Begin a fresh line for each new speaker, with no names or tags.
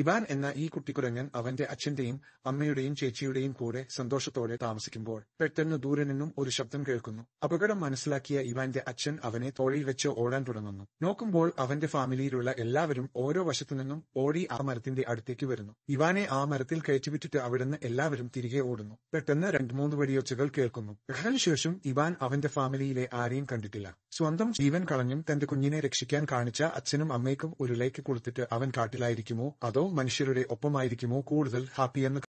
Ivan എന്ന ഈ കുട്ടിക്കുരങ്ങൻ അവന്റെ അച്ഛന്റെയും അമ്മയുടെയും ചേച്ചിയുടെയും കൂടെ സന്തോഷത്തോടെ താമസിക്കുമ്പോൾ പെട്ടെന്ന് ദൂരെ നിന്നും ഒരു ശബ്ദം കേൾക്കുന്നു അപകടം മനസ്സിലാക്കിയ ഇവാന്റെ അച്ഛൻ അവനെ തോളിൽ വെച്ച് ഓടാൻ തുടങ്ങുന്നു നോക്കുമ്പോൾ അവന്റെ ഫാമിലിയിലുള്ള എല്ലാവരും ഓരോ വശത്തുനിന്നും ഓടി ആ മരത്തിന്റെ അടുത്തേക്ക് വരുന്നു ഇവാനെ ആ മരത്തിൽ കയറ്റിവിറ്റിട്ട് അവിടുന്ന് എല്ലാവരും തിരികെ ഓടുന്നു പെട്ടെന്ന് രണ്ടു മൂന്ന് വെടിയൊച്ചകൾ കേൾക്കുന്നു ശേഷം ഇവാൻ അവന്റെ ഫാമിലിയിലെ ആരെയും കണ്ടിട്ടില്ല സ്വന്തം ജീവൻ കളഞ്ഞും തന്റെ കുഞ്ഞിനെ രക്ഷിക്കാൻ കാണിച്ച അച്ഛനും അമ്മയ്ക്കും ഉരുളേക്ക് കൊടുത്തിട്ട് അവൻ കാട്ടിലായിരിക്കുമോ അതോ മനുഷ്യരുടെ ഒപ്പമായിരിക്കുമോ കൂടുതൽ ഹാപ്പിയെന്ന്